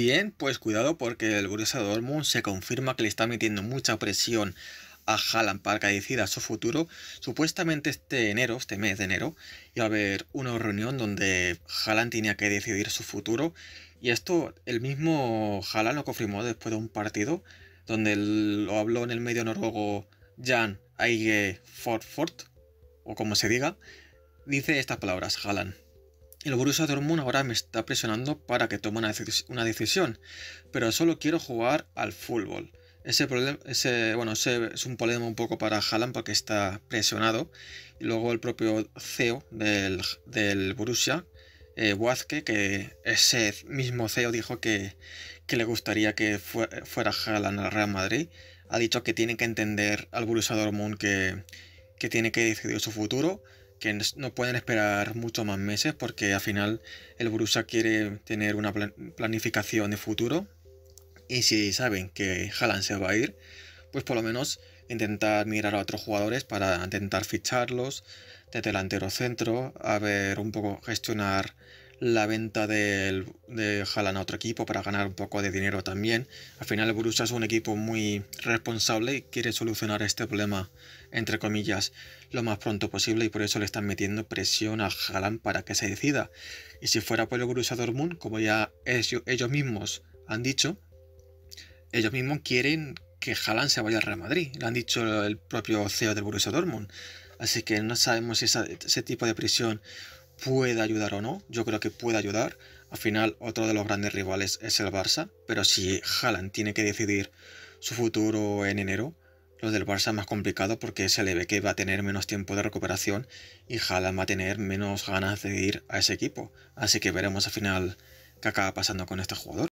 Bien, pues cuidado porque el Borussia Dortmund se confirma que le está metiendo mucha presión a Haaland para que decida su futuro, supuestamente este enero, este mes de enero, iba a haber una reunión donde Haaland tenía que decidir su futuro. Y esto el mismo Haaland lo confirmó después de un partido donde lo habló en el medio noruego Jan Aige Fortfort, o como se diga, dice estas palabras, Haaland. El Borussia Dortmund ahora me está presionando para que tome una, decisión, pero solo quiero jugar al fútbol. Ese, bueno, es un problema un poco para Haaland porque está presionado. Y luego el propio CEO del, Borussia, Wazke, eh, que ese mismo CEO dijo que, le gustaría que fuera Haaland al Real Madrid. Ha dicho que tiene que entender al Borussia Dortmund que, que tiene que decidir su futuro que no pueden esperar mucho más meses porque al final el Borussia quiere tener una planificación de futuro y si saben que Haaland se va a ir, pues por lo menos intentar mirar a otros jugadores para intentar ficharlos de delantero centro, a ver un poco gestionar la venta de Jalan a otro equipo para ganar un poco de dinero también. Al final el Borussia es un equipo muy responsable y quiere solucionar este problema, entre comillas, lo más pronto posible y por eso le están metiendo presión a Jalan para que se decida. Y si fuera por el Borussia Dortmund, como ya ellos, mismos han dicho, ellos mismos quieren que Jalan se vaya al Real Madrid. Lo han dicho el propio CEO del Borussia Dortmund. Así que no sabemos si ese tipo de presión puede ayudar o no, yo creo que puede ayudar. Al final, otro de los grandes rivales es el Barça, pero si Haaland tiene que decidir su futuro en enero, lo del Barça es más complicado porque se le ve que va a tener menos tiempo de recuperación y Haaland va a tener menos ganas de ir a ese equipo. Así que veremos al final qué acaba pasando con este jugador.